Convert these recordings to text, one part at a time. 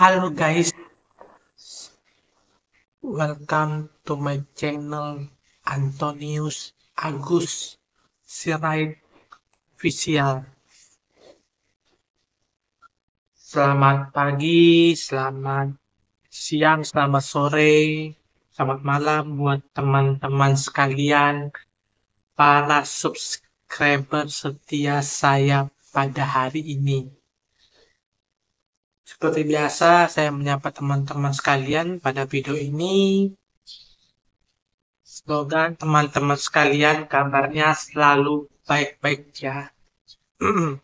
Halo guys, welcome to my channel Antonius Agus Sirait Visual. Selamat pagi, selamat siang, selamat sore, selamat malam buat teman-teman sekalian, para subscriber setia saya pada hari ini. Seperti biasa, saya menyapa teman-teman sekalian pada video ini. Semoga teman-teman sekalian kabarnya selalu baik-baik ya.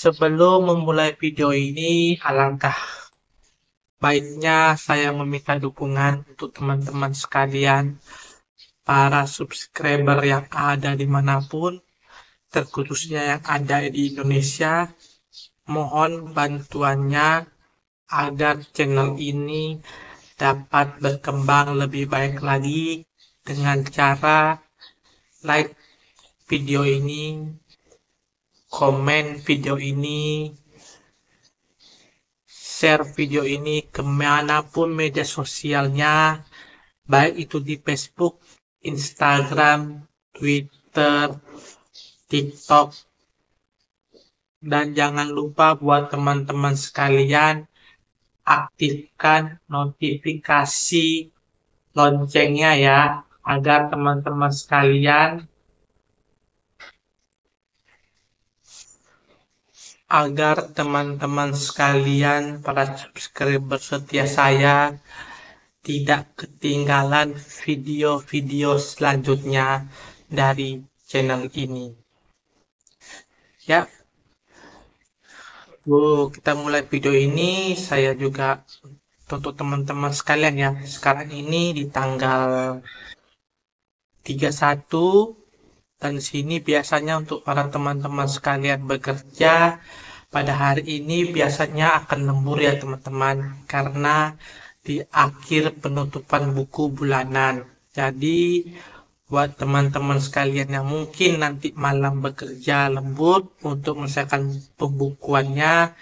Sebelum memulai video ini, alangkah baiknya saya meminta dukungan untuk teman-teman sekalian, para subscriber yang ada di manapun terkhususnya yang ada di Indonesia, Mohon bantuannya agar channel ini dapat berkembang lebih baik lagi dengan cara like video ini, komen video ini, share video ini kemanapun media sosialnya, baik itu di Facebook, Instagram, Twitter, TikTok, dan jangan lupa buat teman-teman sekalian aktifkan notifikasi loncengnya ya agar teman-teman sekalian agar teman-teman sekalian para subscriber setia saya tidak ketinggalan video-video selanjutnya dari channel ini. Ya, sebelum kita mulai video ini saya juga untuk teman-teman sekalian ya sekarang ini di tanggal 31 dan sini biasanya untuk para teman-teman sekalian bekerja pada hari ini biasanya akan lembur ya teman-teman karena di akhir penutupan buku bulanan jadi buat teman-teman sekalian yang mungkin nanti malam bekerja lembut untuk menyelesaikan pembukuannya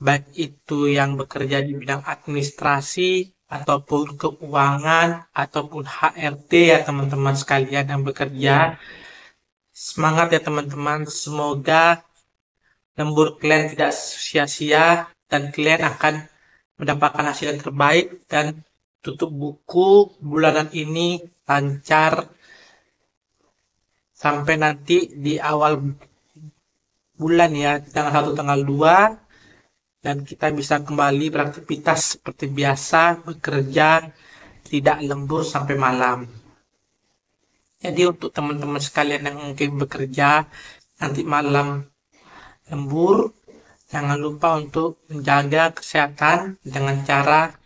baik itu yang bekerja di bidang administrasi ataupun keuangan ataupun HRT ya teman-teman sekalian yang bekerja semangat ya teman-teman semoga lembur kalian tidak sia-sia dan kalian akan mendapatkan hasil yang terbaik dan tutup buku bulanan ini lancar sampai nanti di awal bulan ya tanggal satu tanggal dua dan kita bisa kembali beraktivitas seperti biasa bekerja tidak lembur sampai malam jadi untuk teman-teman sekalian yang mungkin bekerja nanti malam lembur jangan lupa untuk menjaga kesehatan dengan cara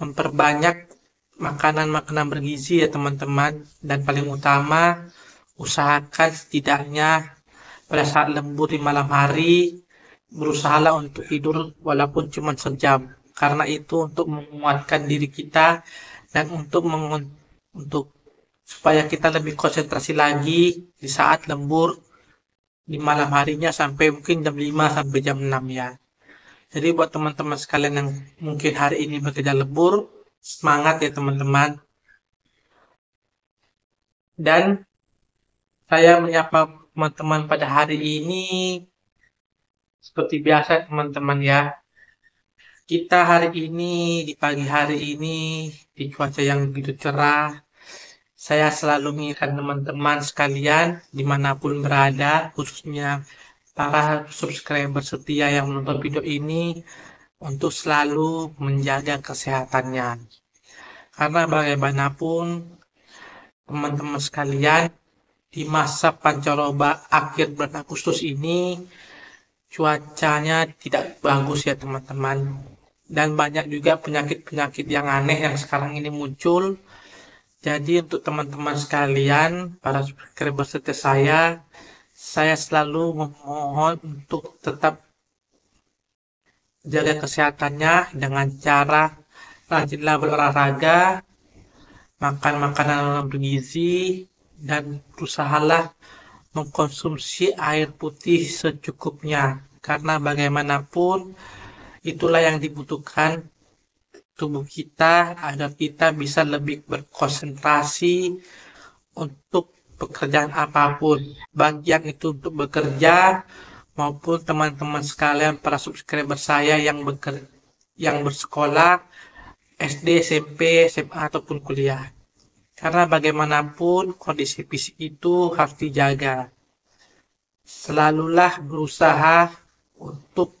memperbanyak makanan-makanan bergizi ya teman-teman dan paling utama usahakan setidaknya pada saat lembur di malam hari berusahalah untuk tidur walaupun cuma sejam karena itu untuk menguatkan diri kita dan untuk mengun untuk supaya kita lebih konsentrasi lagi di saat lembur di malam harinya sampai mungkin jam 5 sampai jam 6 ya. Jadi buat teman-teman sekalian yang mungkin hari ini bekerja lembur, semangat ya teman-teman. Dan saya menyapa teman-teman pada hari ini. Seperti biasa teman-teman ya. Kita hari ini, di pagi hari ini, di cuaca yang begitu cerah. Saya selalu mengingatkan teman-teman sekalian, dimanapun berada, khususnya para subscriber setia yang menonton video ini, untuk selalu menjaga kesehatannya. Karena bagaimanapun, teman-teman sekalian, di masa pancaroba akhir bulan Agustus ini cuacanya tidak bagus ya teman-teman dan banyak juga penyakit-penyakit yang aneh yang sekarang ini muncul jadi untuk teman-teman sekalian para subscriber setia saya saya selalu memohon untuk tetap jaga kesehatannya dengan cara rajinlah berolahraga makan makanan yang bergizi dan berusahalah mengkonsumsi air putih secukupnya karena bagaimanapun itulah yang dibutuhkan tubuh kita agar kita bisa lebih berkonsentrasi untuk pekerjaan apapun baik yang itu untuk bekerja maupun teman-teman sekalian para subscriber saya yang beker yang bersekolah SD, SMP, SMA ataupun kuliah. Karena bagaimanapun kondisi fisik itu harus dijaga. Selalulah berusaha untuk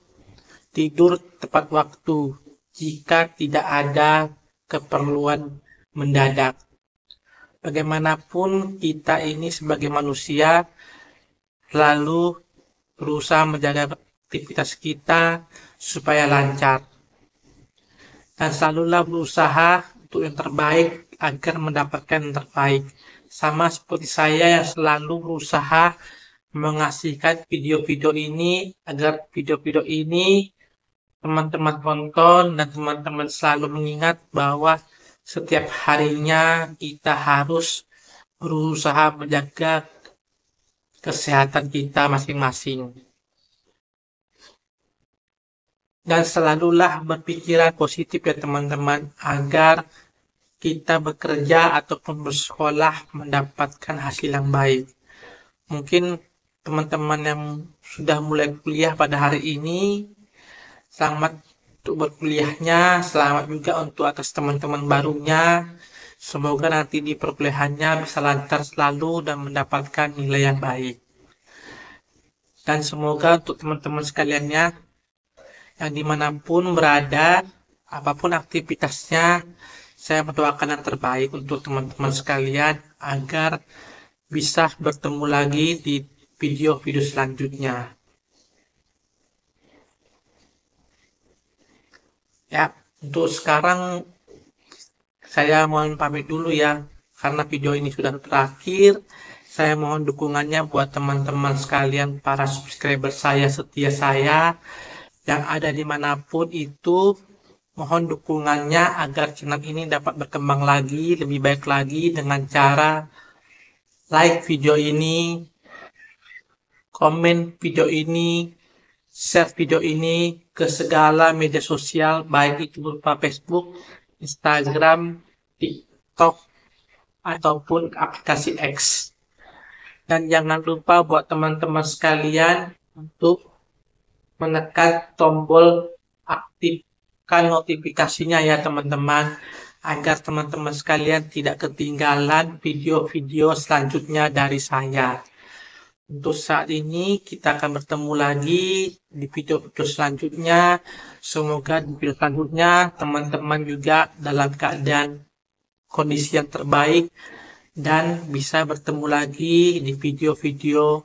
tidur tepat waktu jika tidak ada keperluan mendadak. Bagaimanapun kita ini sebagai manusia lalu berusaha menjaga aktivitas kita supaya lancar dan selalulah berusaha untuk yang terbaik agar mendapatkan yang terbaik. Sama seperti saya yang selalu berusaha mengasihkan video-video ini agar video-video ini teman-teman tonton dan teman-teman selalu mengingat bahwa setiap harinya kita harus berusaha menjaga kesehatan kita masing-masing. Dan selalulah berpikiran positif ya teman-teman agar kita bekerja ataupun bersekolah mendapatkan hasil yang baik. Mungkin teman-teman yang sudah mulai kuliah pada hari ini, selamat untuk berkuliahnya, selamat juga untuk atas teman-teman barunya. Semoga nanti di perkuliahannya bisa lancar selalu dan mendapatkan nilai yang baik. Dan semoga untuk teman-teman sekaliannya yang dimanapun berada, apapun aktivitasnya, saya mendoakan yang terbaik untuk teman-teman sekalian agar bisa bertemu lagi di video-video selanjutnya. Ya, untuk sekarang saya mohon pamit dulu ya, karena video ini sudah terakhir. Saya mohon dukungannya buat teman-teman sekalian para subscriber saya setia saya yang ada dimanapun itu Mohon dukungannya agar channel ini dapat berkembang lagi, lebih baik lagi dengan cara like video ini, komen video ini, share video ini ke segala media sosial, baik itu berupa Facebook, Instagram, TikTok, ataupun aplikasi X. Dan jangan lupa buat teman-teman sekalian untuk menekan tombol aktif aktifkan notifikasinya ya teman-teman agar teman-teman sekalian tidak ketinggalan video-video selanjutnya dari saya. Untuk saat ini kita akan bertemu lagi di video-video selanjutnya. Semoga di video selanjutnya teman-teman juga dalam keadaan kondisi yang terbaik dan bisa bertemu lagi di video-video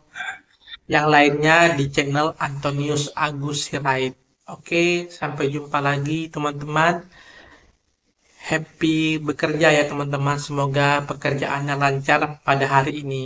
yang lainnya di channel Antonius Agus Sirait. Oke, sampai jumpa lagi teman-teman. Happy bekerja ya teman-teman. Semoga pekerjaannya lancar pada hari ini.